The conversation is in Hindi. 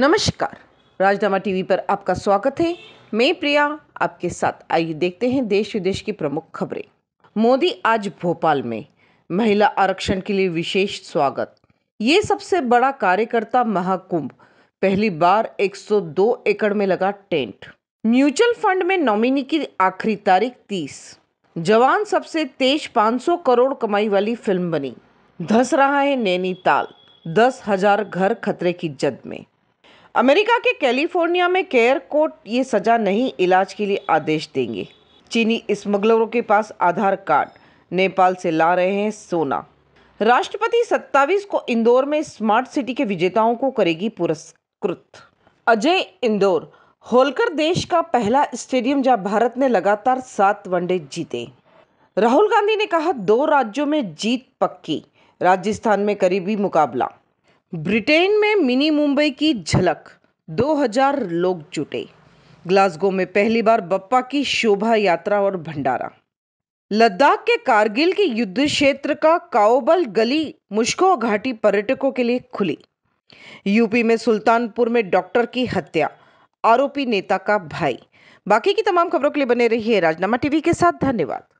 नमस्कार राजनामा टीवी पर आपका स्वागत है मैं प्रिया आपके साथ आइए देखते हैं देश विदेश की प्रमुख खबरें मोदी आज भोपाल में महिला आरक्षण के लिए विशेष स्वागत ये सबसे बड़ा कार्यकर्ता महाकुंभ पहली बार 102 एकड़ में लगा टेंट म्यूचुअल फंड में नॉमिनी की आखिरी तारीख 30 जवान सबसे तेज 500 करोड़ कमाई वाली फिल्म बनी धस रहा है नैनीताल दस हजार घर खतरे की जद में अमेरिका के कैलिफोर्निया में केयर कोर्ट ये सजा नहीं इलाज के लिए आदेश देंगे चीनी स्मगलरों के पास आधार कार्ड नेपाल से ला रहे हैं सोना राष्ट्रपति 27 को इंदौर में स्मार्ट सिटी के विजेताओं को करेगी पुरस्कृत अजय इंदौर होलकर देश का पहला स्टेडियम जहां भारत ने लगातार सात वनडे जीते राहुल गांधी ने कहा दो राज्यों में जीत पक्की राजस्थान में करीबी मुकाबला ब्रिटेन में मिनी मुंबई की झलक 2000 लोग जुटे ग्लासगो में पहली बार बप्पा की शोभा यात्रा और भंडारा लद्दाख के कारगिल के युद्ध क्षेत्र का काओबल गली मुश्को घाटी पर्यटकों के लिए खुली यूपी में सुल्तानपुर में डॉक्टर की हत्या आरोपी नेता का भाई बाकी की तमाम खबरों के लिए बने रहिए राजनामा टीवी के साथ धन्यवाद